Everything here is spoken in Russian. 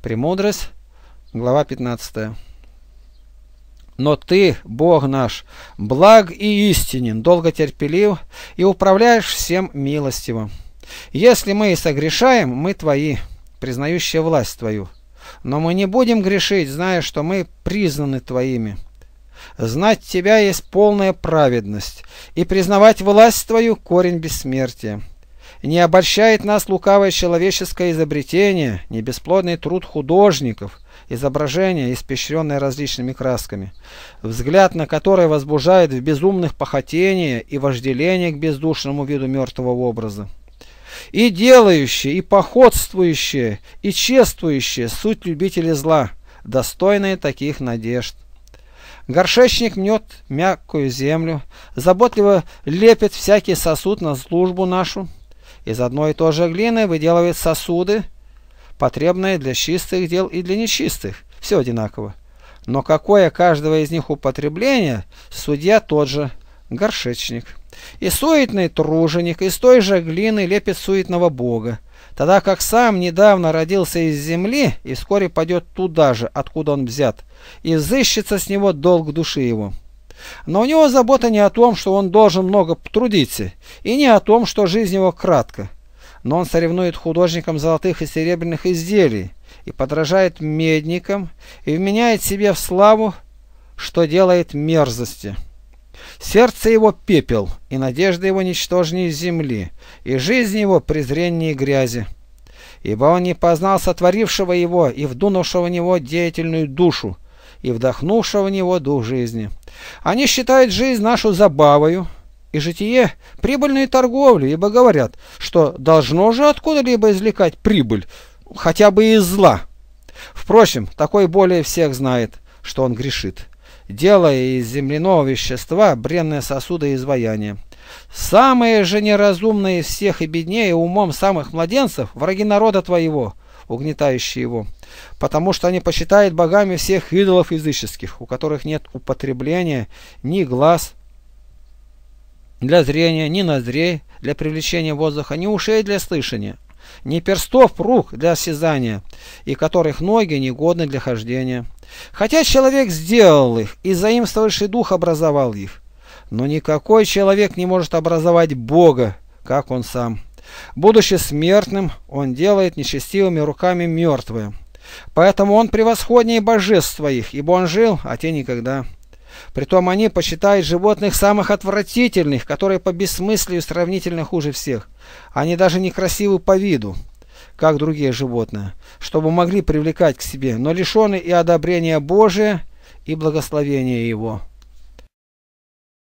Премудрость, глава 15. Но ты, Бог наш, благ и истинен, долго терпелив и управляешь всем милостиво. Если мы и согрешаем, мы твои, признающие власть твою. Но мы не будем грешить, зная, что мы признаны твоими. Знать тебя есть полная праведность, и признавать власть твою – корень бессмертия. Не обольщает нас лукавое человеческое изобретение, не бесплодный труд художников, изображение, испещренное различными красками, взгляд на которое возбуждает в безумных похотение и вожделение к бездушному виду мертвого образа. И делающие, и походствующие, и чествующие суть любители зла, достойные таких надежд. Горшечник мнет мягкую землю, заботливо лепит всякий сосуд на службу нашу, из одной и той же глины выделывают сосуды, потребные для чистых дел и для нечистых. Все одинаково. Но какое каждого из них употребление, судья тот же, горшечник. И суетный труженик из той же глины лепит суетного бога, тогда как сам недавно родился из земли и вскоре пойдет туда же, откуда он взят, и взыщется с него долг души его. Но у него забота не о том, что он должен много потрудиться, и не о том, что жизнь его кратка. Но он соревнует художникам золотых и серебряных изделий, и подражает медникам, и вменяет себе в славу, что делает мерзости. Сердце его пепел, и надежда его ничтожнее земли, и жизнь его презрение грязи. Ибо он не познал сотворившего его и вдунувшего в него деятельную душу, и вдохнувшего в него дух жизни. Они считают жизнь нашу забавою и житие прибыльной торговлей, ибо говорят, что должно же откуда-либо извлекать прибыль, хотя бы из зла. Впрочем, такой более всех знает, что он грешит, делая из земляного вещества бренные сосуды и изваяния. Самые же неразумные из всех и беднее умом самых младенцев – враги народа твоего – угнетающие его, потому что они посчитают богами всех идолов языческих, у которых нет употребления ни глаз для зрения, ни ноздрей для привлечения воздуха, ни ушей для слышания, ни перстов рук для осязания, и которых ноги негодны для хождения. Хотя человек сделал их, и заимствовавший дух образовал их, но никакой человек не может образовать Бога, как он сам. Будучи смертным, он делает нечестивыми руками мертвые. Поэтому он превосходнее божеств своих, ибо он жил, а те никогда. Притом они почитают животных самых отвратительных, которые по бессмыслию сравнительно хуже всех. Они даже некрасивы по виду, как другие животные, чтобы могли привлекать к себе, но лишены и одобрения Божия, и благословения Его.